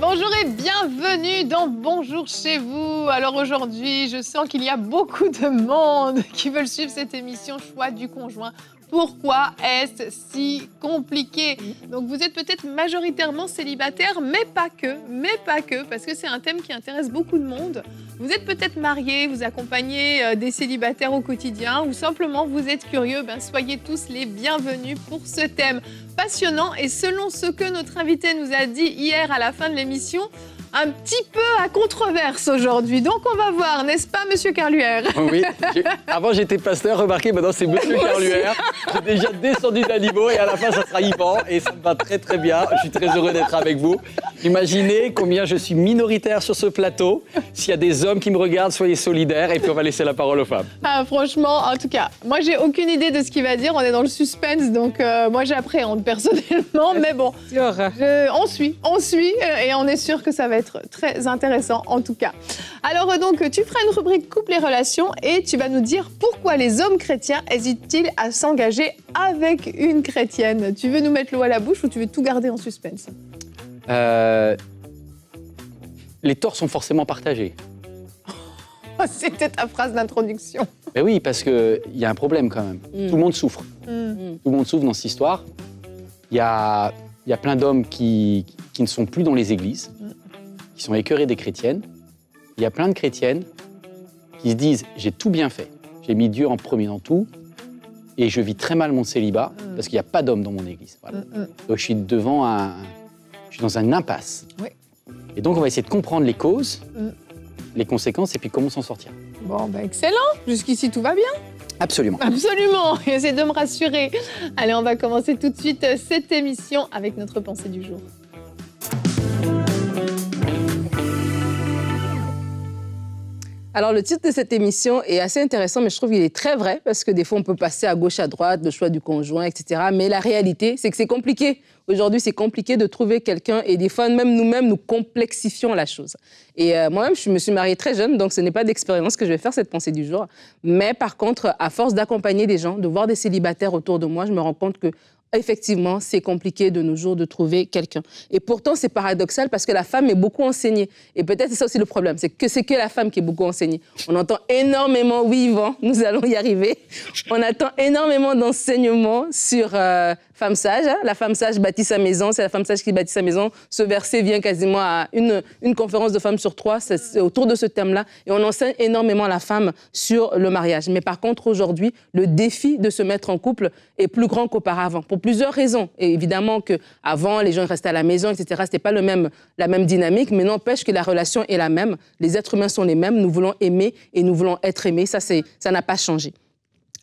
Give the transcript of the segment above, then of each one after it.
Bonjour et bienvenue dans Bonjour chez vous. Alors aujourd'hui, je sens qu'il y a beaucoup de monde qui veulent suivre cette émission Choix du conjoint pourquoi est-ce si compliqué Donc vous êtes peut-être majoritairement célibataire, mais pas que, mais pas que, parce que c'est un thème qui intéresse beaucoup de monde. Vous êtes peut-être marié, vous accompagnez euh, des célibataires au quotidien, ou simplement vous êtes curieux, ben soyez tous les bienvenus pour ce thème passionnant. Et selon ce que notre invité nous a dit hier à la fin de l'émission, un petit peu à controverse aujourd'hui. Donc on va voir, n'est-ce pas, Monsieur Carluère Oui. Avant j'étais pasteur, remarquez, maintenant c'est Monsieur Carluère. J'ai déjà descendu d'un niveau et à la fin ça sera Yvan et ça me va très très bien. Je suis très heureux d'être avec vous. Imaginez combien je suis minoritaire sur ce plateau. S'il y a des hommes qui me regardent, soyez solidaires et puis on va laisser la parole aux femmes. Ah, franchement, en tout cas, moi j'ai aucune idée de ce qu'il va dire. On est dans le suspense, donc euh, moi j'appréhende personnellement, mais bon, on suit, on suit euh, et on est sûr que ça va être très intéressant en tout cas. Alors euh, donc, tu feras une rubrique couple et relations et tu vas nous dire pourquoi les hommes chrétiens hésitent-ils à s'engager avec une chrétienne. Tu veux nous mettre l'eau à la bouche ou tu veux tout garder en suspense euh, Les torts sont forcément partagés. C'était ta phrase d'introduction. Mais oui, parce qu'il y a un problème quand même. Mm. Tout le monde souffre. Mm. Tout le monde souffre dans cette histoire. Il y a, y a, plein d'hommes qui, qui, ne sont plus dans les églises. Mm qui sont écœurées des chrétiennes. Il y a plein de chrétiennes qui se disent j'ai tout bien fait, j'ai mis Dieu en premier dans tout, et je vis très mal mon célibat mm. parce qu'il n'y a pas d'homme dans mon église. Voilà. Mm, mm. Donc je suis devant un, je suis dans un impasse. Et donc on va essayer de comprendre les causes, les conséquences et puis comment s'en sortir. Bon, bah excellent. Jusqu'ici tout va bien. Absolument. Absolument. Essayez de me rassurer. Allez, on va commencer tout de suite euh, cette émission avec notre pensée du jour. Alors, le titre de cette émission est assez intéressant, mais je trouve qu'il est très vrai parce que des fois, on peut passer à gauche, à droite, le choix du conjoint, etc. Mais la réalité, c'est que c'est compliqué. Aujourd'hui, c'est compliqué de trouver quelqu'un et des fois, même nous-mêmes, nous complexifions la chose. Et euh, moi-même, je me suis mariée très jeune, donc ce n'est pas d'expérience que je vais faire cette pensée du jour. Mais par contre, à force d'accompagner des gens, de voir des célibataires autour de moi, je me rends compte que effectivement, c'est compliqué de nos jours de trouver quelqu'un. Et pourtant, c'est paradoxal parce que la femme est beaucoup enseignée. Et peut-être c'est ça aussi le problème, c'est que c'est que la femme qui est beaucoup enseignée. On entend énormément, oui, Yvan, nous allons y arriver. On attend énormément d'enseignements sur euh, sage. Hein. La femme sage bâtit sa maison, c'est la femme sage qui bâtit sa maison. Ce verset vient quasiment à une, conférence de femmes sur trois, c'est autour de ce thème-là. Et on enseigne énormément la femme sur le mariage. Mais par contre, aujourd'hui, le défi de se mettre en couple est plus grand qu'auparavant, pour plusieurs raisons. Et évidemment qu'avant, les gens restaient à la maison, etc. Ce n'était pas le même, la même dynamique, mais n'empêche que la relation est la même. Les êtres humains sont les mêmes, nous voulons aimer et nous voulons être aimés. Ça, ça n'a pas changé.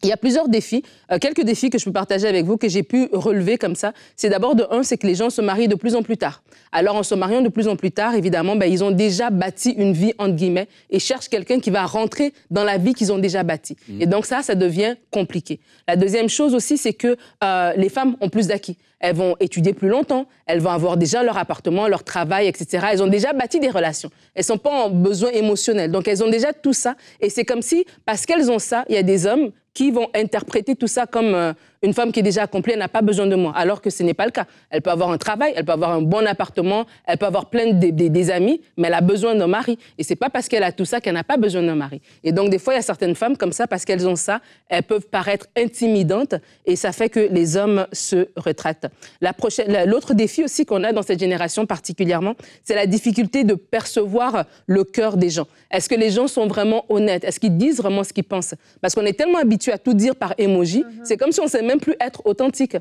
Il y a plusieurs défis, euh, quelques défis que je peux partager avec vous, que j'ai pu relever comme ça. C'est d'abord de un, c'est que les gens se marient de plus en plus tard. Alors en se mariant de plus en plus tard, évidemment, ben, ils ont déjà bâti une vie, entre guillemets, et cherchent quelqu'un qui va rentrer dans la vie qu'ils ont déjà bâtie. Mmh. Et donc ça, ça devient compliqué. La deuxième chose aussi, c'est que euh, les femmes ont plus d'acquis. Elles vont étudier plus longtemps, elles vont avoir déjà leur appartement, leur travail, etc. Elles ont déjà bâti des relations. Elles sont pas en besoin émotionnel. Donc elles ont déjà tout ça. Et c'est comme si, parce qu'elles ont ça, il y a des hommes qui vont interpréter tout ça comme euh, une femme qui est déjà accomplie n'a pas besoin de moi, alors que ce n'est pas le cas. Elle peut avoir un travail, elle peut avoir un bon appartement, elle peut avoir plein de, des amis, mais elle a besoin d'un mari. Et c'est pas parce qu'elle a tout ça qu'elle n'a pas besoin d'un mari. Et donc des fois, il y a certaines femmes comme ça, parce qu'elles ont ça, elles peuvent paraître intimidantes et ça fait que les hommes se retraitent. L'autre l'autre défi aussi qu'on a dans cette génération particulièrement, c'est la difficulté de percevoir le cœur des gens. Est-ce que les gens sont vraiment honnêtes Est-ce qu'ils disent vraiment ce qu'ils pensent Parce qu'on est tellement habitué à tout dire par émoji, mhm. c'est comme si on s'est même plus être authentique.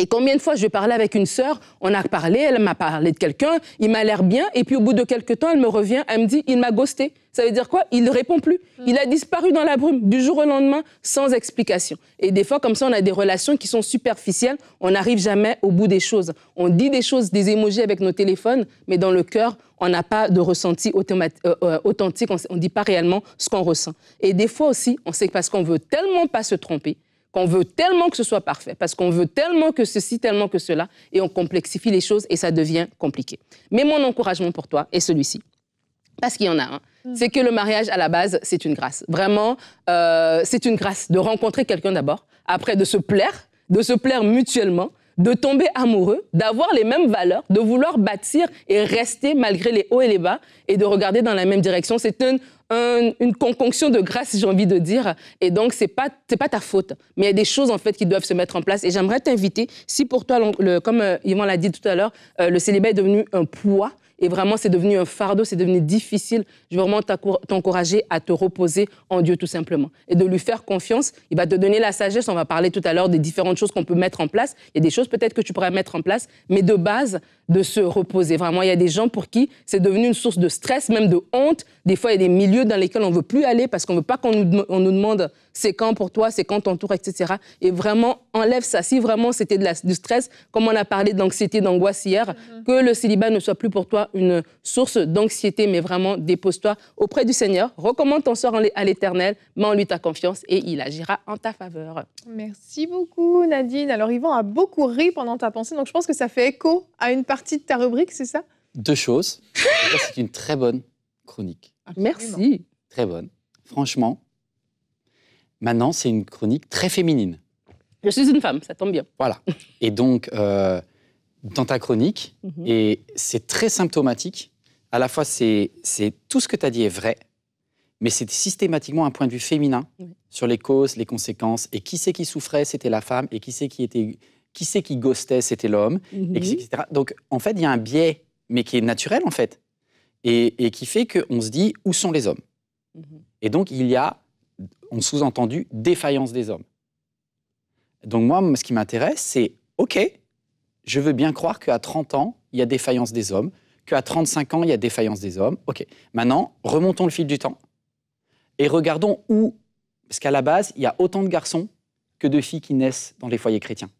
Et combien de fois je parlais avec une sœur, on a parlé, elle m'a parlé de quelqu'un, il m'a l'air bien, et puis au bout de quelques temps, elle me revient, elle me dit, il m'a ghosté. Ça veut dire quoi Il ne répond plus. Il a disparu dans la brume du jour au lendemain sans explication. Et des fois, comme ça, on a des relations qui sont superficielles, on n'arrive jamais au bout des choses. On dit des choses, des émojis avec nos téléphones, mais dans le cœur, on n'a pas de ressenti euh, euh, authentique, on ne dit pas réellement ce qu'on ressent. Et des fois aussi, on sait que parce qu'on veut tellement pas se tromper, on veut tellement que ce soit parfait, parce qu'on veut tellement que ceci, tellement que cela, et on complexifie les choses et ça devient compliqué. Mais mon encouragement pour toi est celui-ci, parce qu'il y en a un. Mm. C'est que le mariage, à la base, c'est une grâce. Vraiment, euh, c'est une grâce de rencontrer quelqu'un d'abord, après de se plaire, de se plaire mutuellement, de tomber amoureux, d'avoir les mêmes valeurs, de vouloir bâtir et rester malgré les hauts et les bas, et de regarder dans la même direction. C'est une une conjonction de grâce, j'ai envie de dire. Et donc, ce n'est pas, ta faute. Mais il y a des choses, en fait, qui doivent se mettre en place. Et j'aimerais t'inviter, si pour toi, comme euh, Yvan l'a dit tout à l'heure, euh, le célibat est devenu un poids, et vraiment, c'est devenu un fardeau, c'est devenu difficile. Je veux vraiment t'encourager à te reposer en Dieu tout simplement. Et de lui faire confiance, il va te donner la sagesse. On va parler tout à l'heure des différentes choses qu'on peut mettre en place. Il y a des choses peut-être que tu pourrais mettre en place, mais de base, de se reposer. Vraiment, il y a des gens pour qui c'est devenu une source de stress, même de honte. Des fois, il y a des milieux dans lesquels on ne veut plus aller parce qu'on ne veut pas qu'on nous demande c'est quand pour toi, c'est quand ton tour, etc. Et vraiment, enlève ça. Si vraiment c'était du stress, comme on a parlé d'anxiété, d'angoisse hier, mm-hmm. que le célibat ne soit plus pour toi une source d'anxiété, mais vraiment dépose-toi auprès du Seigneur, recommande ton sort à l'Éternel, mets en lui ta confiance et il agira en ta faveur. Merci beaucoup Nadine. Alors Yvan a beaucoup ri pendant ta pensée, donc je pense que ça fait écho à une partie de ta rubrique, c'est ça Deux choses. c'est une très bonne chronique. Merci. Très bonne. Franchement, Maintenant, c'est une chronique très féminine. Je suis une femme, ça tombe bien. Voilà. Et donc, euh, dans ta chronique, mhm. et c'est très symptomatique, à la fois c'est tout ce que tu as dit est vrai, mais c'est systématiquement un point de vue féminin sur les causes, les conséquences, et qui c'est qui souffrait, c'était la femme, et qui c'est qui était... Qui c'est qui ghostait, c'était l'homme, mhm. etc. Donc, en fait, il y a un biais, mais qui est naturel, en fait, et, qui fait qu'on se dit, où sont les hommes mhm. Et donc, il y a ont sous-entendu défaillance des hommes. Donc moi, ce qui m'intéresse, c'est, OK, je veux bien croire qu'à 30 ans, il y a défaillance des hommes, qu'à 35 ans, il y a défaillance des hommes. OK, maintenant, remontons le fil du temps et regardons où, parce qu'à la base, il y a autant de garçons que de filles qui naissent dans les foyers chrétiens.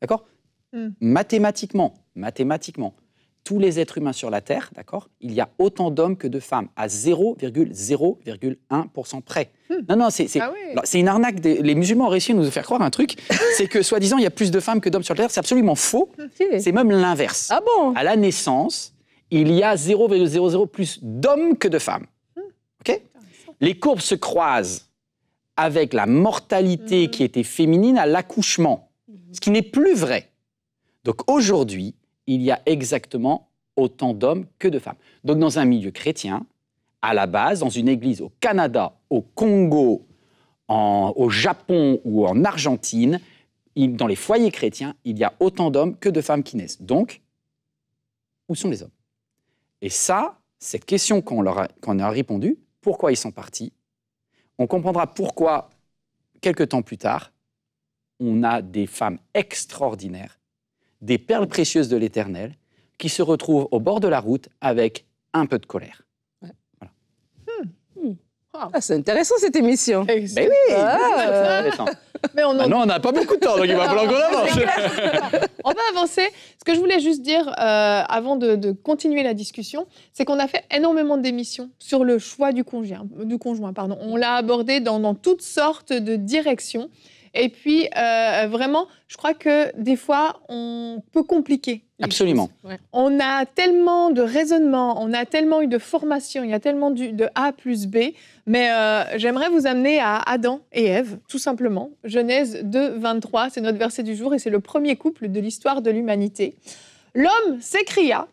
D'accord hmm. Mathématiquement, mathématiquement, tous les êtres humains sur la Terre, d'accord Il y a autant d'hommes que de femmes, à 0,0,1% près. Hmm. Non, ah non, c'est une arnaque. Des, les musulmans ont réussi à nous faire croire un truc, c'est que soi-disant, il y a plus de femmes que d'hommes sur la Terre. C'est absolument faux. Hmm, c'est même l'inverse. Ah bon À la naissance, il y a 0,00 plus d'hommes que de femmes. Hmm. OK Les courbes se croisent avec la mortalité qui était féminine à l'accouchement, ce qui n'est plus vrai. Donc aujourd'hui, il y a exactement autant d'hommes que de femmes. Donc dans un milieu chrétien, à la base, dans une église au Canada, au Congo, au Japon ou en Argentine, dans les foyers chrétiens, il y a autant d'hommes que de femmes qui naissent. Donc, où sont les hommes Et ça, cette question qu'on leur a, qu'on a répondu, pourquoi ils sont partis, on comprendra pourquoi, quelques temps plus tard, on a des femmes extraordinaires des perles précieuses de l'Éternel qui se retrouvent au bord de la route avec un peu de colère. Voilà. Hmm. Hmm. Ah. Ah, c'est intéressant cette émission. Mais ben oui, ah. Mais on on n'a pas beaucoup de temps, donc il va falloir qu'on avance. on va avancer. Ce que je voulais juste dire euh, avant de, continuer la discussion, c'est qu'on a fait énormément d'émissions sur le choix du conjoint. Du conjoint pardon. On l'a abordé dans, dans toutes sortes de directions. Et puis, euh, vraiment, je crois que des fois, on peut compliquer. Absolument. On a tellement de raisonnements, on a tellement eu de formation, il y a tellement de A plus B, mais euh, j'aimerais vous amener à Adam et Ève, tout simplement. Genèse 2, 23, c'est notre verset du jour et c'est le premier couple de l'histoire de l'humanité. L'homme s'écria,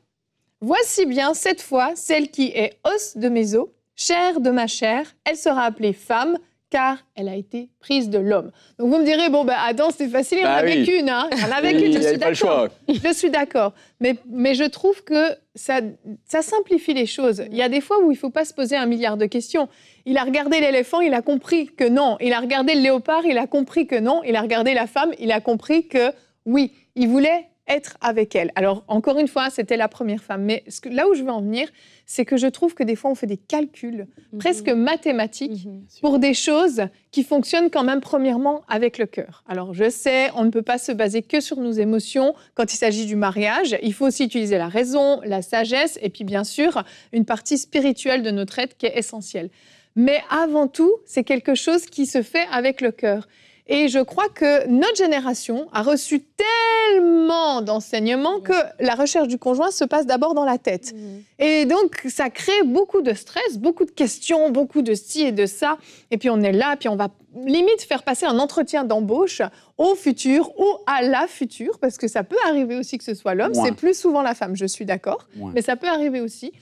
Voici bien cette fois celle qui est os de mes os, chair de ma chair, elle sera appelée femme car elle a été prise de l'homme. Donc vous me direz, bon, ben Adam, c'est facile, il bah une, bah avait qu'une. Hein. Il en avait qu'une, je suis d'accord. Je suis d'accord. Mais, je trouve que ça, ça simplifie les choses. Il y a des fois où il ne faut pas se poser un milliard de questions. Il a regardé l'éléphant, il a compris que non. Il a regardé le léopard, il a compris que non. Il a regardé la femme, il a compris que oui. Il voulait être avec elle. Alors, encore une fois, c'était la première femme. Mais là où je veux en venir, c'est que je trouve que des fois, on fait des calculs mhm. presque mathématiques mhm, pour des choses qui fonctionnent quand même premièrement avec le cœur. Alors, je sais, on ne peut pas se baser que sur nos émotions quand il s'agit du mariage. Il faut aussi utiliser la raison, la sagesse et puis, bien sûr, une partie spirituelle de notre être qui est essentielle. Mais avant tout, c'est quelque chose qui se fait avec le cœur. Et je crois que notre génération a reçu tellement d'enseignements que la recherche du conjoint se passe d'abord dans la tête. Mhm. Et donc, ça crée beaucoup de stress, beaucoup de questions, beaucoup de ci et de ça. Et puis, on est là, puis on va limite faire passer un entretien d'embauche au futur ou à la future, parce que ça peut arriver aussi que ce soit l'homme. C'est plus souvent la femme, je suis d'accord, mais ça peut arriver aussi.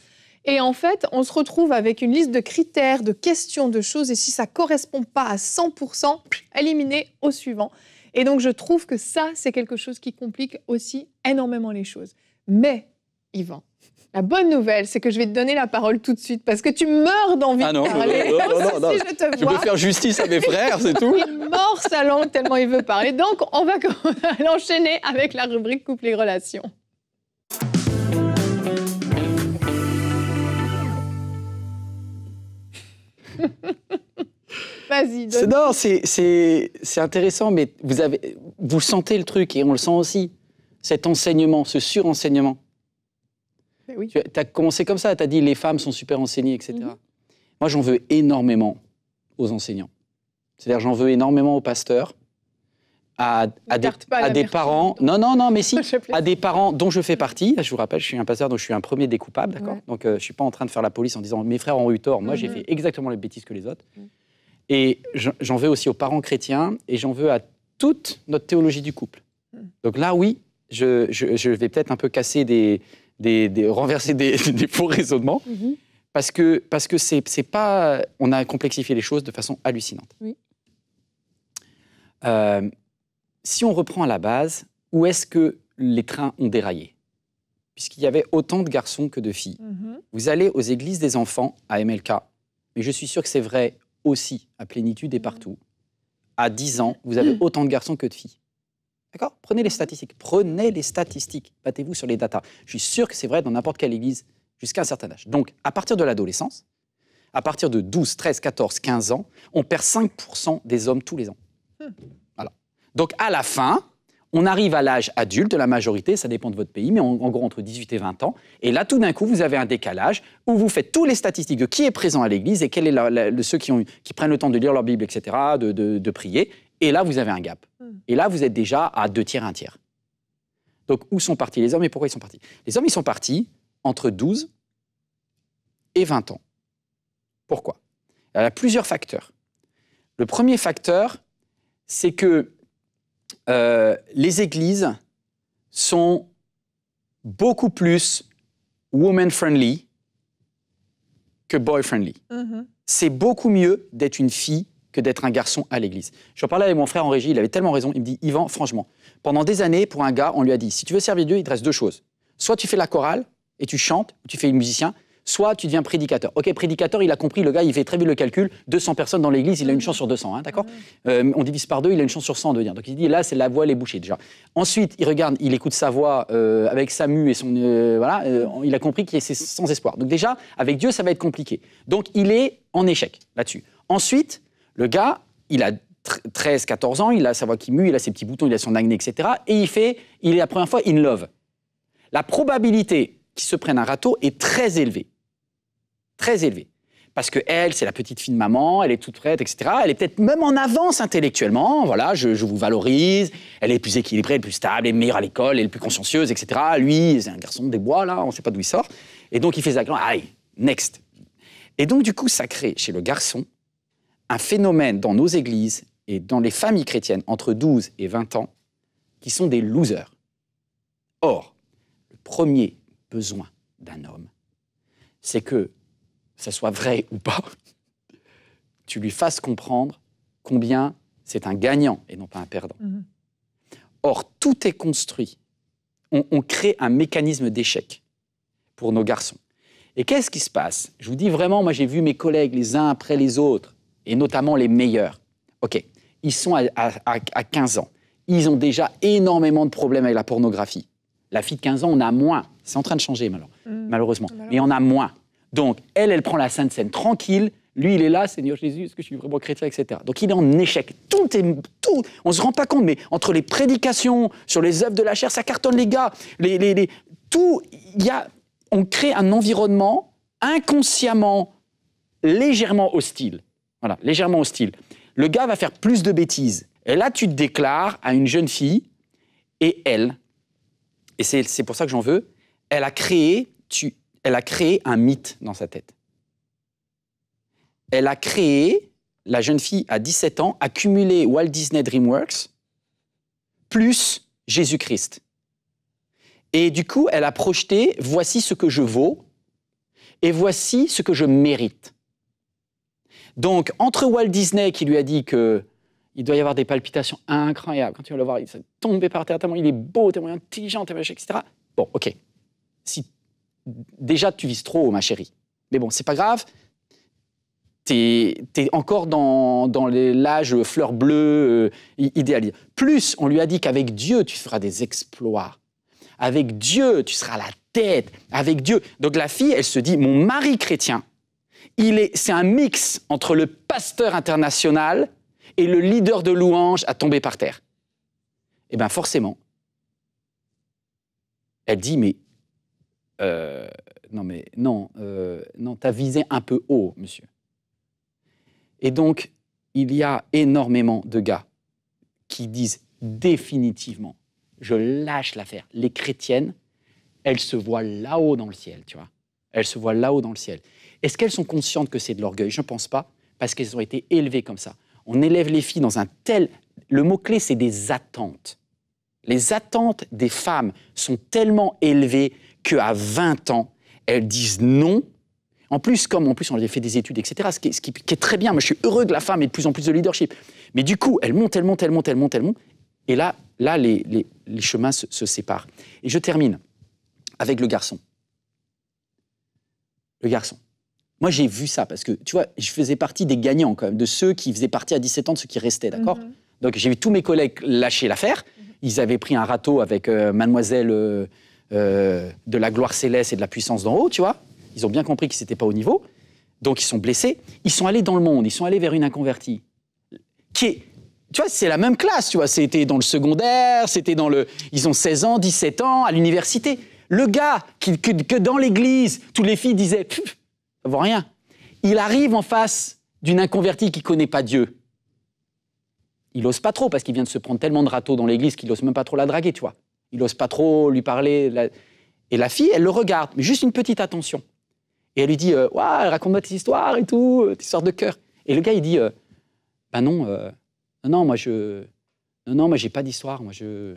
Et en fait, on se retrouve avec une liste de critères, de questions, de choses, et si ça correspond pas à 100%, éliminé au suivant. Et donc, je trouve que ça, c'est quelque chose qui complique aussi énormément les choses. Mais, Yvan, la bonne nouvelle, c'est que je vais te donner la parole tout de suite parce que tu meurs d'envie ah de parler. Non, non, non, je, veux faire justice à mes frères, c'est tout. Il mord sa langue tellement il veut parler. Donc, on va l'enchaîner avec la rubrique couple et relations. Vas-y. c'est intéressant, mais vous, avez, vous sentez le truc et on le sent aussi. Cet enseignement, ce surenseignement. Eh oui. Tu as commencé comme ça, tu as dit les femmes sont super enseignées, etc. Mhm. Moi, j'en veux énormément aux enseignants. C'est-à-dire, j'en veux énormément aux pasteurs, à, des, parents. Non, non, non, mais si, à des parents dont je fais partie. Je vous rappelle, je suis un pasteur donc je suis un premier des d'accord Donc euh, je ne suis pas en train de faire la police en disant mes frères ont eu tort, moi j'ai mhm. fait exactement les bêtises que les autres. Mhm. Et j'en veux aussi aux parents chrétiens et j'en veux à toute notre théologie du couple. Mhm. Donc là, oui, je, vais peut-être un peu casser des. renverser des, faux raisonnements. Parce que parce que c'est pas on a complexifié les choses de façon hallucinante. Oui. Euh, si on reprend à la base, où est-ce que les trains ont déraillé Puisqu'il y avait autant de garçons que de filles. Mhm. Vous allez aux églises des enfants à MLK, mais je suis sûr que c'est vrai aussi à plénitude et mhm. partout. À 10 ans, vous avez autant de garçons que de filles. D'accord Prenez les statistiques. Prenez les statistiques. Battez-vous sur les datas. Je suis sûr que c'est vrai dans n'importe quelle église jusqu'à un certain âge. Donc, à partir de l'adolescence, à partir de 12, 13, 14, 15 ans, on perd 5% des hommes tous les ans. Hmm. Donc à la fin, on arrive à l'âge adulte, la majorité, ça dépend de votre pays, mais en, gros entre 18 et 20 ans. Et là, tout d'un coup, vous avez un décalage où vous faites toutes les statistiques de qui est présent à l'Église et quel est ceux qui, prennent le temps de lire leur Bible, etc., de, de prier. Et là, vous avez un gap. Hmm. Et là, vous êtes déjà à deux tiers, un tiers. Donc, où sont partis les hommes et pourquoi ils sont partis Les hommes, ils sont partis entre 12 et 20 ans. Pourquoi Il y a plusieurs facteurs. Le premier facteur, c'est que euh, les églises sont beaucoup plus woman-friendly que boy-friendly. Mm-hmm. C'est beaucoup mieux d'être une fille que d'être un garçon à l'église. J'en parlais avec mon frère en régie, il avait tellement raison. Il me dit Yvan, franchement, pendant des années, pour un gars, on lui a dit si tu veux servir Dieu, il te reste deux choses. Soit tu fais la chorale et tu chantes, ou tu fais musicien, soit tu deviens prédicateur. Ok, prédicateur, il a compris, le gars, il fait très bien le calcul, 200 personnes dans l'église, il a une chance sur 200, hein, d'accord ah euh, On divise par deux, il a une chance sur 100 de venir. Donc il dit, là, c'est la voix, elle est bouchée déjà. Ensuite, il regarde, il écoute sa voix euh, avec sa mue et son... Euh, voilà, il a compris qu'il est sans espoir. Donc déjà, avec Dieu, ça va être compliqué. Donc il est en échec là-dessus. Ensuite, le gars, il a 13, 14 ans, il a sa voix qui mue, il a ses petits boutons, il a son acné, etc. Et il fait, il est la première fois in love. La probabilité qu'il se prenne un râteau est très élevée très élevée. Parce que elle, c'est la petite fille de maman, elle est toute prête, etc. Elle est peut-être même en avance intellectuellement, voilà, je, vous valorise, elle est plus équilibrée, elle est plus stable, elle est meilleure à l'école, elle est plus consciencieuse, etc. Lui, c'est un garçon des bois, là, on ne sait pas d'où il sort. Et donc, il fait ça, allez, next. Et donc, du coup, ça crée chez le garçon un phénomène dans nos églises et dans les familles chrétiennes entre 12 et 20 ans qui sont des losers. Or, le premier besoin d'un homme, c'est que ça soit vrai ou pas, tu lui fasses comprendre combien c'est un gagnant et non pas un perdant. Mhm. Or, tout est construit. On, crée un mécanisme d'échec pour nos garçons. Et qu'est-ce qui se passe Je vous dis vraiment, moi j'ai vu mes collègues les uns après les autres, et notamment les meilleurs. OK, ils sont à, 15 ans. Ils ont déjà énormément de problèmes avec la pornographie. La fille de 15 ans, on a moins. C'est en train de changer mm. malheureusement. Mais on a moins. Donc, elle, elle prend la Sainte Seine tranquille. Lui, il est là, Seigneur Jésus, est-ce que je suis vraiment chrétien, etc. Donc, il est en échec. Tout est. Tout, on ne se rend pas compte, mais entre les prédications, sur les œuvres de la chair, ça cartonne les gars. Les, les, tout. Y a, on crée un environnement inconsciemment, légèrement hostile. Voilà, légèrement hostile. Le gars va faire plus de bêtises. Et là, tu te déclares à une jeune fille, et elle, et c'est pour ça que j'en veux, elle a créé, tu, elle a créé un mythe dans sa tête. Elle a créé, la jeune fille à 17 ans, accumulé Walt Disney DreamWorks plus Jésus-Christ. Et du coup, elle a projeté, voici ce que je vaux et voici ce que je mérite. Donc, entre Walt Disney qui lui a dit que il doit y avoir des palpitations incroyables, quand tu vas le voir, il s'est tombé par terre tellement il est beau, tellement intelligent, etc. Bon, ok. Si déjà, tu vises trop ma chérie. Mais bon, c'est pas grave. T'es es encore dans, l'âge fleur bleue euh, euh Plus, on lui a dit qu'avec Dieu, tu feras des exploits. Avec Dieu, tu seras à la tête. Avec Dieu. Donc la fille, elle se dit, mon mari chrétien, il est, c'est un mix entre le pasteur international et le leader de louange à tomber par terre. Eh bien, forcément, elle dit, mais euh, non, mais non, euh, non, t'as visé un peu haut, monsieur. Et donc, il y a énormément de gars qui disent définitivement, je lâche l'affaire. Les chrétiennes, elles se voient là-haut dans le ciel, tu vois. Elles se voient là-haut dans le ciel. Est-ce qu'elles sont conscientes que c'est de l'orgueil Je ne pense pas, parce qu'elles ont été élevées comme ça. On élève les filles dans un tel... Le mot-clé, c'est des attentes. Les attentes des femmes sont tellement élevées, qu'à 20 ans, elles disent non. En plus, comme en plus on avait fait des études, etc., ce, qui est, très bien, moi je suis heureux que la femme ait de plus en plus de leadership. Mais du coup, elle monte, elle monte, elle monte, elle monte, elle monte. Et là, là les, chemins se, séparent. Et je termine avec le garçon. Le garçon. Moi, j'ai vu ça parce que, tu vois, je faisais partie des gagnants quand même, de ceux qui faisaient partie à 17 ans, de ceux qui restaient, d'accord mhm. Donc j'ai vu tous mes collègues lâcher l'affaire. Mhm. Ils avaient pris un râteau avec euh, mademoiselle... Euh, euh, de la gloire céleste et de la puissance d'en haut, tu vois. Ils ont bien compris qu'ils n'étaient pas au niveau, donc ils sont blessés. Ils sont allés dans le monde, ils sont allés vers une inconvertie. Qui tu vois, c'est la même classe, tu vois. C'était dans le secondaire, c'était dans le. Ils ont 16 ans, 17 ans, à l'université. Le gars que, dans l'église, tous les filles disaient, ça vaut rien. Il arrive en face d'une inconvertie qui connaît pas Dieu. Il ose pas trop parce qu'il vient de se prendre tellement de râteaux dans l'église qu'il ose même pas trop la draguer, tu vois il n'ose pas trop lui parler. Et la fille, elle le regarde, mais juste une petite attention. Et elle lui dit euh, raconte-moi tes histoires et tout, euh, tes histoires de cœur. Et le gars, il dit ben non, non, moi, je. Non, non, moi, j'ai pas d'histoire. Moi, je.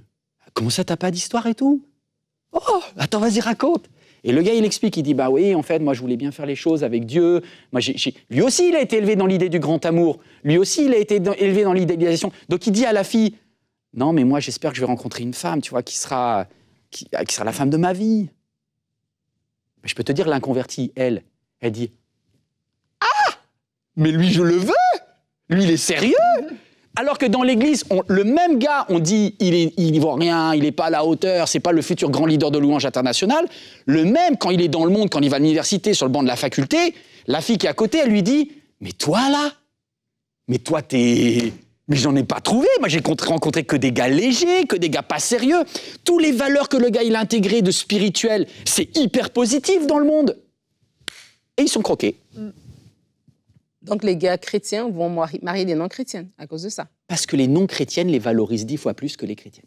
Comment ça, t'as pas d'histoire et tout Oh, attends, vas-y, raconte. Et le gars, il explique, il dit Bah oui, en fait, moi, je voulais bien faire les choses avec Dieu. Moi, Lui aussi, il a été élevé dans l'idée du grand amour. Lui aussi, il a été élevé dans l'idéalisation. Donc, il dit à la fille non, mais moi, j'espère que je vais rencontrer une femme, tu vois, qui sera, qui, euh, sera la femme de ma vie. Mais je peux te dire, l'inconverti, elle, elle dit Ah Mais lui, je le veux Lui, il est sérieux alors que dans l'église, le même gars, on dit il n'y il voit rien, il n'est pas à la hauteur, c'est pas le futur grand leader de louange internationale. Le même, quand il est dans le monde, quand il va à l'université, sur le banc de la faculté, la fille qui est à côté, elle lui dit Mais toi là Mais toi, t'es. Mais j'en ai pas trouvé. Moi, j'ai rencontré que des gars légers, que des gars pas sérieux. Tous les valeurs que le gars il a intégrées de spirituel, c'est hyper positif dans le monde. Et ils sont croqués. Mm. Donc les gars chrétiens vont marier des non-chrétiennes à cause de ça. Parce que les non-chrétiennes les valorisent dix fois plus que les chrétiennes.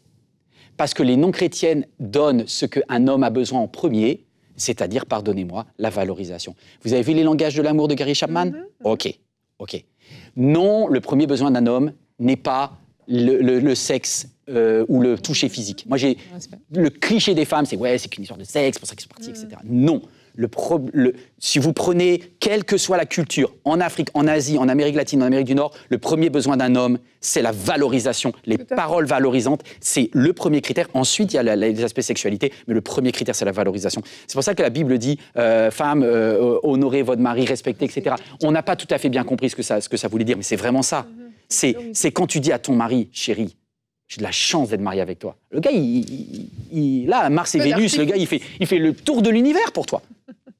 Parce que les non-chrétiennes donnent ce qu'un homme a besoin en premier, c'est-à-dire, pardonnez-moi, la valorisation. Vous avez vu les langages de l'amour de Gary Chapman mm-hmm. Ok, ok. Non, le premier besoin d'un homme, n'est pas le, sexe euh, ou le toucher physique. Moi, j'ai le cliché des femmes, c'est ouais, c'est une histoire de sexe, pour ça qu'ils sont partis, etc. Mm. Non. si vous prenez quelle que soit la culture, en Afrique, en Asie, en Amérique latine, en Amérique du Nord, le premier besoin d'un homme, c'est la valorisation, les paroles valorisantes, c'est le premier critère. Ensuite, il y a les aspects sexualité, mais le premier critère, c'est la valorisation. C'est pour ça que la Bible dit euh, femme, euh, honorez votre mari, respectez, etc. On n'a pas tout à fait bien compris ce que ça, voulait dire, mais c'est vraiment ça. Mm-hmm. C'est quand tu dis à ton mari, chérie, j'ai de la chance d'être marié avec toi. Le gars, il, là, Mars et Vénus, le gars, il fait, le tour de l'univers pour toi.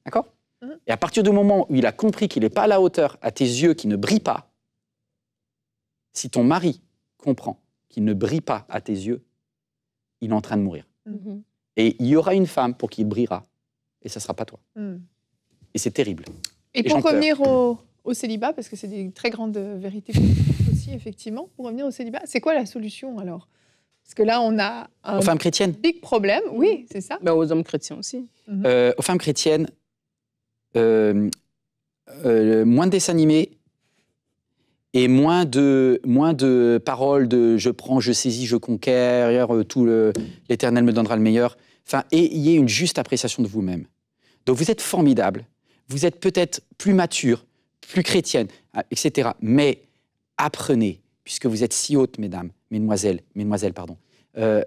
D'accord hein Et à partir du moment où il a compris qu'il n'est pas à la hauteur, à tes yeux qui ne brille pas, si ton mari comprend qu'il ne brille pas à tes yeux, il est en train de mourir. Mhm. Et il y aura une femme pour qui il brillera, et ça ne sera pas toi. Hmm. Et c'est terrible. Et, pour revenir au, célibat, parce que c'est une très grande vérité effectivement, pour revenir au célibat. C'est quoi la solution alors Parce que là, on a un aux big problème. Oui, mm. c'est ça. Bah, aux hommes chrétiens aussi. Mm-hmm. Euh, aux femmes chrétiennes, euh, euh, moins de dessins animés et moins de, moins de paroles de je prends, je saisis, je conquère. tout l'éternel me donnera le meilleur. Enfin, ayez une juste appréciation de vous-même. Donc vous êtes formidable, vous êtes peut-être plus mature, plus chrétienne, etc. Mais apprenez, puisque vous êtes si haute, mesdames, mesdemoiselles, mesdemoiselles, pardon, euh,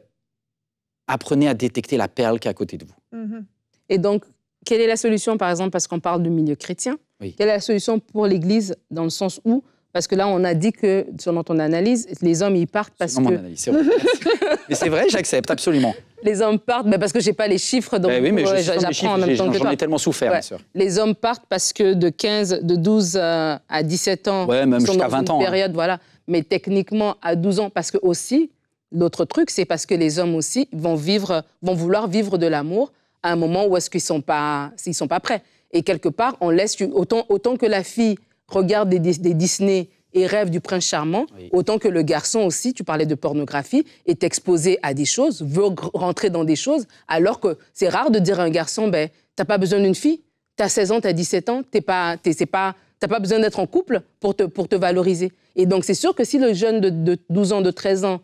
apprenez à détecter la perle qui est à côté de vous. Mhm. Et donc, quelle est la solution, par exemple, parce qu'on parle du milieu chrétien Quelle est la solution pour l'Église, dans le sens où parce que là, on a dit que, selon ton analyse, les hommes, ils partent parce que... Mon analyse, c'est vrai. mais c'est vrai, j'accepte, absolument. Les hommes partent parce que je n'ai pas les chiffres, donc eh oui, mais j'apprends en même temps que toi. J'en ai tellement souffert, bien sûr. Les hommes partent parce que de 15, de 12 euh, à 17 ans, ouais, même jusqu'à 20 ans, hein. période, voilà. Mais techniquement, à 12 ans, parce que aussi, l'autre truc, c'est parce que les hommes aussi vont, vivre, vont vouloir vivre de l'amour à un moment où est-ce qu'ils ne sont, pas, sont pas prêts. Et quelque part, on laisse, autant, autant que la fille regarde des, Disney et rêve du prince charmant, autant que le garçon aussi, tu parlais de pornographie, est exposé à des choses, veut rentrer dans des choses, alors que c'est rare de dire à un garçon, ben, t'as pas besoin d'une fille, t'as 16 ans, t'as 17 ans, t'es pas, pas, t'as pas besoin d'être en couple pour te, pour te valoriser. Et donc c'est sûr que si le jeune de, 12 ans, de 13 ans,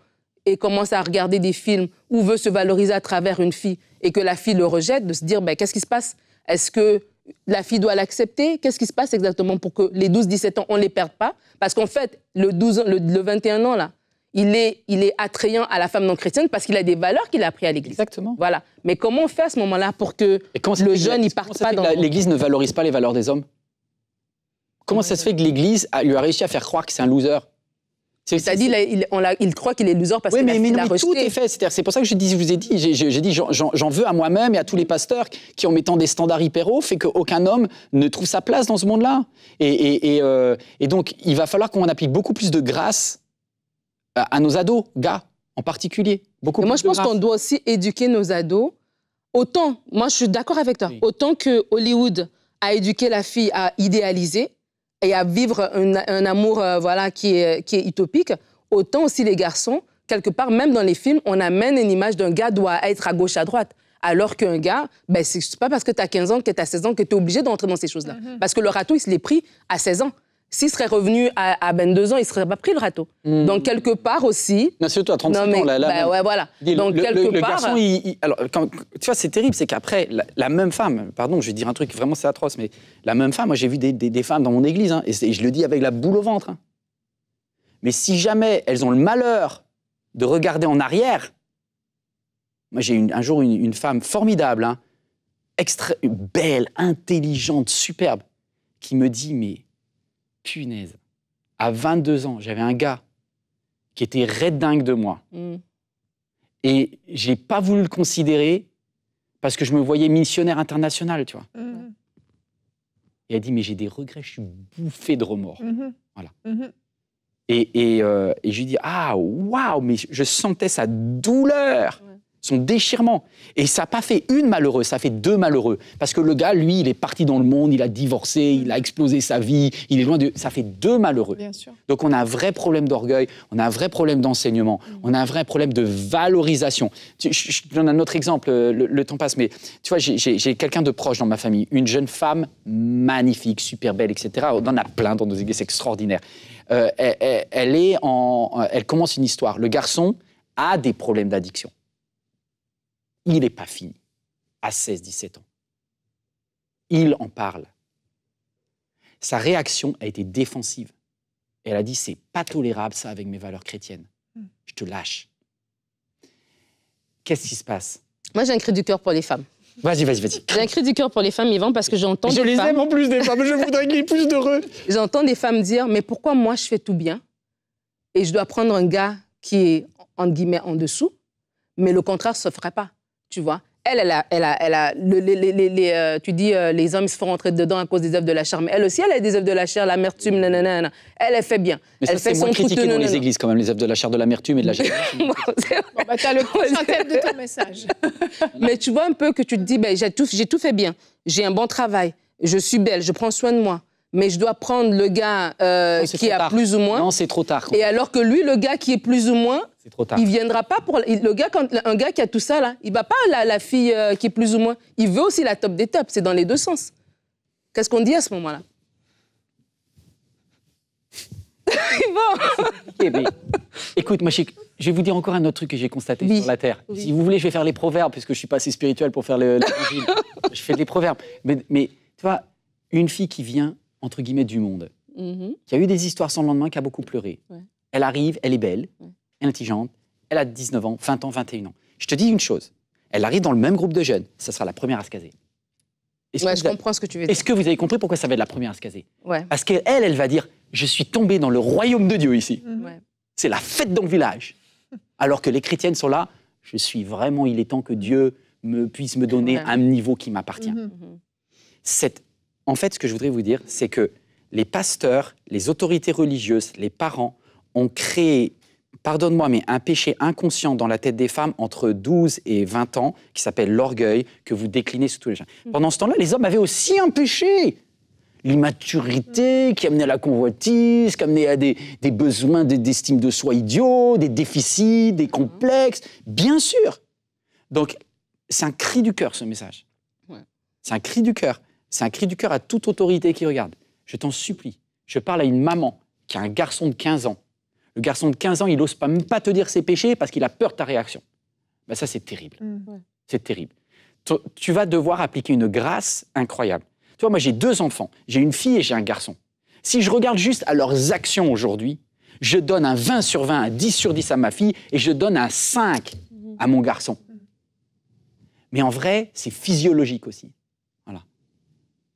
et commence à regarder des films ou veut se valoriser à travers une fille, et que la fille le rejette, de se dire, ben, qu'est-ce qui se passe Est-ce que la fille doit l'accepter. Qu'est-ce qui se passe exactement pour que les 12-17 ans, on ne les perde pas Parce qu'en fait, le, 12, le, 21 ans, là, il est, il est attrayant à la femme non chrétienne parce qu'il a des valeurs qu'il a apprises à l'Église. Exactement. Voilà. Mais comment on fait à ce moment-là pour que le jeune ne parte pas dans... L'Église ne valorise pas les valeurs des hommes Comment ça se fait que l'Église lui a réussi à faire croire que c'est un loser c'est-à-dire, il, il, croit qu'il est l'usure parce qu'il a, l'a non, Oui, mais Tout est fait. C'est pour ça que je, vous ai dit, j'ai dit, j'en veux à moi-même et à tous les pasteurs qui, en mettant des standards hyper hauts, fait qu'aucun homme ne trouve sa place dans ce monde-là. Et, euh, donc, il va falloir qu'on applique beaucoup plus de grâce à, nos ados, gars en particulier. Beaucoup. moi, je pense qu'on doit aussi éduquer nos ados. Autant, moi, je suis d'accord avec toi. Autant que Hollywood a éduqué la fille à idéaliser, et à vivre un, amour euh, voilà, qui est, qui est utopique, autant aussi les garçons, quelque part, même dans les films, on amène une image d'un gars doit être à gauche, à droite. Alors qu'un gars, ben, c'est pas parce que tu as 15 ans, que tu as 16 ans, que tu es obligé d'entrer dans ces choses-là. Mm-hmm. Parce que le râteau, il se pris à 16 ans. S'il serait revenu à, à 22 ben ans, il ne serait pas pris le râteau. Hmm. Donc, quelque part aussi. Non, surtout à ans, là. Bah ouais, voilà. Donc, quelque part. Le garçon, il, alors, tu vois, c'est terrible, c'est qu'après, la, même femme, pardon, je vais dire un truc vraiment, c'est atroce, mais la même femme, moi, j'ai vu des, femmes dans mon église, hein, et, je le dis avec la boule au ventre. Hein. Mais si jamais elles ont le malheur de regarder en arrière, moi, j'ai un jour une, femme formidable, hein, extra, belle, intelligente, superbe, qui me dit, mais punaise, à 22 ans, j'avais un gars qui était raide dingue de moi. Mm. Et Et n'ai pas voulu le considérer parce que je me voyais missionnaire international, tu vois. Mm. Et elle dit, mais j'ai des regrets, je suis bouffé de remords. Mm-hmm. Voilà. Mm-hmm. Et, euh, et, je lui dis, ah, waouh, mais je sentais sa douleur son déchirement. Et ça n'a pas fait une malheureuse, ça fait deux malheureux. Parce que le gars, lui, il est parti dans le monde, il a divorcé, il a explosé sa vie, il est loin de... Ça fait deux malheureux. Bien sûr. Donc on a un vrai problème d'orgueil, on a un vrai problème d'enseignement, mm. on a un vrai problème de valorisation. je, donne un autre exemple, euh, le, temps passe, mais tu vois, j'ai quelqu'un de proche dans ma famille, une jeune femme magnifique, super belle, etc. On en a plein dans nos églises, extraordinaire. Euh, elle, est en, euh, elle commence une histoire. Le garçon a des problèmes d'addiction il n'est pas fini à 16-17 ans. Il en parle. Sa réaction a été défensive. Elle a dit c'est pas tolérable ça avec mes valeurs chrétiennes. Hmm. Je te lâche. Qu'est-ce qui se passe Moi j'ai un cri du cœur pour les femmes. Vas-y, vas-y, vas-y. J'ai un cri du cœur pour les femmes, Yvan, parce que j'entends. Je les aime en plus des femmes, je voudrais qu'ils puissent plus heureux. J'entends des femmes dire Mais pourquoi moi je fais tout bien et je dois prendre un gars qui est, entre guillemets, en dessous, mais le contraire ne se ferait pas tu vois. Elle, elle a, elle elle les, euh, tu dis, euh, les hommes se font rentrer dedans à cause des œuvres de la chair. Mais elle aussi, elle a des œuvres de la chair, l'amertume, nanana. Elle, elle fait bien. Mais ça, elle fait moins critiqué dans les églises, quand même, les œuvres de la chair, de l'amertume et de la chair. bon, bah, t'as le tête de ton message. mais tu vois un peu que tu te dis, ben, j'ai tout, tout fait bien, j'ai un bon travail, je suis belle, je prends soin de moi mais je dois prendre le gars euh, qui a plus ou moins. Non, c'est trop tard. Et alors que lui, le gars qui est plus ou moins, il ne il viendra pas pour le gars quand un gars qui a tout ça là, il va pas la, la fille euh, qui est plus ou moins. Il veut aussi la top des tops. C'est dans les deux sens. Qu'est-ce qu'on dit à ce moment-là bon. Écoute, je vais vous dire encore un autre truc que j'ai constaté sur la Terre. Si vous voulez, je vais faire les proverbes, puisque je suis pas assez spirituel pour faire le. je fais des proverbes. Mais, mais tu vois, une fille qui vient entre guillemets, du monde, mm-hmm. Il qui a eu des histoires sans lendemain, qui a beaucoup pleuré. Elle arrive, elle est belle, intelligente, elle a 19 ans, 20 ans, 21 ans. Je te dis une chose, elle arrive dans le même groupe de jeunes, ça sera la première à se caser. Est-ce que je comprends ce que tu veux dire. Est-ce que vous avez compris pourquoi ça va être la première à se caser Parce qu'elle, elle va dire Je suis tombée dans le royaume de Dieu ici. Mm-hmm. C'est la fête dans le village. Alors que les chrétiennes sont là Je suis vraiment, il est temps que Dieu me puisse me donner un niveau qui m'appartient. Mm-hmm. Cette en fait, ce que je voudrais vous dire, c'est que les pasteurs, les autorités religieuses, les parents ont créé, pardonne-moi, mais un péché inconscient dans la tête des femmes entre 12 et 20 ans qui s'appelle l'orgueil, que vous déclinez sous tous les gens. Mm. Pendant ce temps-là, les hommes avaient aussi un péché l'immaturité qui amenait à la convoitise, qui amenait à des, des besoins d'estime de soi idiot, des déficits, des complexes, bien sûr. Donc, c'est un cri du cœur, ce message. C'est un cri du cœur. C'est un cri du cœur à toute autorité qui regarde. Je t'en supplie. Je parle à une maman qui a un garçon de 15 ans. Le garçon de 15 ans, il n'ose pas même pas te dire ses péchés parce qu'il a peur de ta réaction. Ben ça, c'est terrible. Mmh. C'est terrible. Tu, vas devoir appliquer une grâce incroyable. Tu vois, moi, j'ai deux enfants. J'ai une fille et j'ai un garçon. Si je regarde juste à leurs actions aujourd'hui, je donne un 20 sur 20, un 10 sur 10 à ma fille et je donne un 5 mmh. à mon garçon. Mmh. Mais en vrai, c'est physiologique aussi.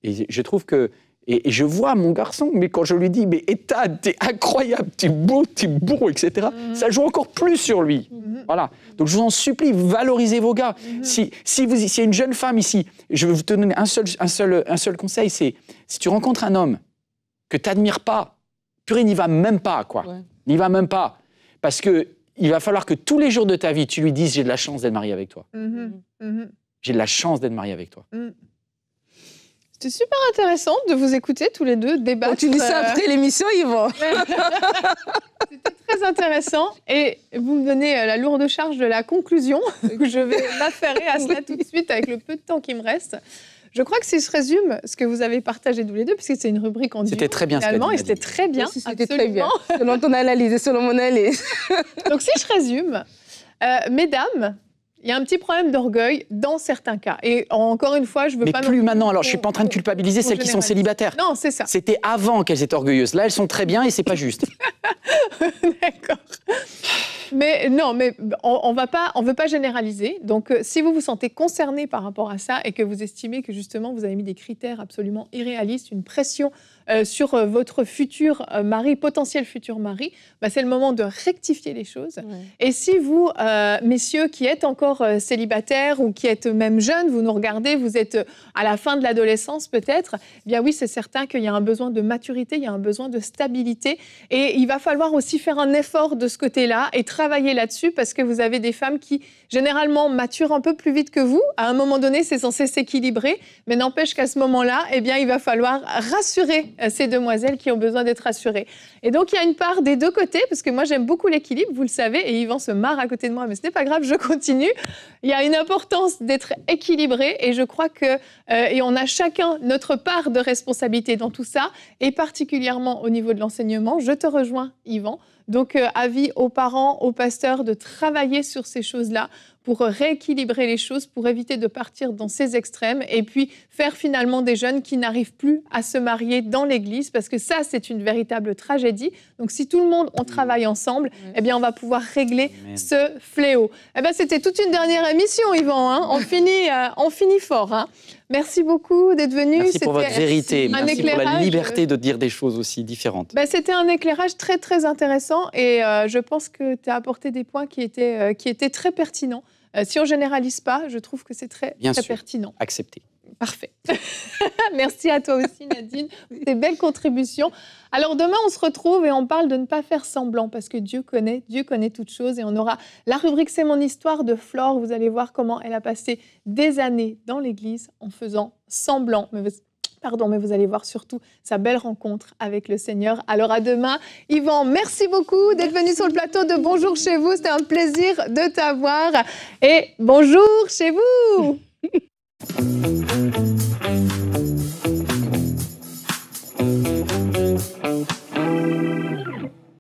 Et je trouve que. Et, je vois mon garçon, mais quand je lui dis, mais Etad, t'es incroyable, t'es beau, t'es bon, etc., mhm. ça joue encore plus sur lui. Mhm. Voilà. Donc je vous en supplie, valorisez vos gars. Mhm. Si, si vous, y a une jeune femme ici, je vais vous donner un seul, conseil, c'est si tu rencontres un homme que t'admires pas, purée, n'y va même pas, quoi. N'y va même pas. Parce que il va falloir que tous les jours de ta vie, tu lui dises, j'ai de la chance d'être marié avec toi. J'ai de la chance d'être marié avec toi. C'est super intéressant de vous écouter tous les deux débattre. Oh, tu dis ça euh, après l'émission, Yvonne. C'était très intéressant. Et vous me donnez euh, la lourde charge de la conclusion. je vais m'affairer à cela tout de suite avec le peu de temps qui me reste. Je crois que si je résume ce que vous avez partagé tous les deux, puisque c'est une rubrique en direct. C'était très bien. Finalement, et c'était très bien. c'était très bien. Selon ton analyse et selon mon analyse. Donc si je résume, euh, mesdames, il y a un petit problème d'orgueil dans certains cas. Et encore une fois, je veux pas. Mais plus maintenant. Alors, je suis pas en train de culpabiliser celles qui sont célibataires. Non, c'est ça. C'était avant qu'elles étaient orgueilleuses. Là, elles sont très bien et c'est pas juste. D'accord. Mais non, mais on ne on veut pas généraliser. Donc, euh, si vous vous sentez concerné par rapport à ça et que vous estimez que justement vous avez mis des critères absolument irréalistes, une pression euh, sur euh, votre futur euh, mari, potentiel futur mari, bah, c'est le moment de rectifier les choses. Et si vous, messieurs, qui êtes encore célibataires ou qui êtes même jeunes, vous nous regardez, vous êtes à la fin de l'adolescence peut-être, eh bien oui, c'est certain qu'il y a un besoin de maturité, il y a un besoin de stabilité. Et il va falloir aussi faire un effort de ce côté-là et travailler là-dessus parce que vous avez des femmes qui, généralement, maturent un peu plus vite que vous. À un moment donné, c'est censé s'équilibrer. Mais n'empêche qu'à ce moment-là, eh bien, il va falloir rassurer ces demoiselles qui ont besoin d'être assurées. Et donc, il y a une part des deux côtés, parce que moi, j'aime beaucoup l'équilibre, vous le savez, et Yvan se marre à côté de moi, mais ce n'est pas grave, je continue. Il y a une importance d'être équilibré, et je crois que euh, et on a chacun notre part de responsabilité dans tout ça, et particulièrement au niveau de l'enseignement. Je te rejoins, Yvan. Donc, euh, avis aux parents, aux pasteurs de travailler sur ces choses-là pour rééquilibrer les choses, pour éviter de partir dans ces extrêmes et puis faire finalement des jeunes qui n'arrivent plus à se marier dans l'Église, parce que ça, c'est une véritable tragédie. Donc si tout le monde, on travaille ensemble, mmh. eh bien, on va pouvoir régler ce fléau. Eh bien, c'était toute une dernière émission, Yvan. Hein. on, finit, euh, on finit fort. Hein. Merci beaucoup d'être venu. Merci pour votre vérité. Merci pour la liberté de dire des choses aussi différentes. Ben, c'était un éclairage très très intéressant et euh, je pense que tu as apporté des points qui étaient, euh, qui étaient très pertinents. Euh, si on généralise pas, je trouve que c'est très, Bien sûr. Accepté. Parfait. Merci à toi aussi, Nadine. Tes belles contributions. Alors demain, on se retrouve et on parle de ne pas faire semblant parce que Dieu connaît, Dieu connaît toutes choses et on aura la rubrique C'est mon histoire de Flore. Vous allez voir comment elle a passé des années dans l'Église en faisant semblant pardon, mais vous allez voir surtout sa belle rencontre avec le Seigneur. Alors à demain. Yvan, merci beaucoup d'être venu sur le plateau de Bonjour chez vous. C'était un plaisir de t'avoir. Et bonjour chez vous.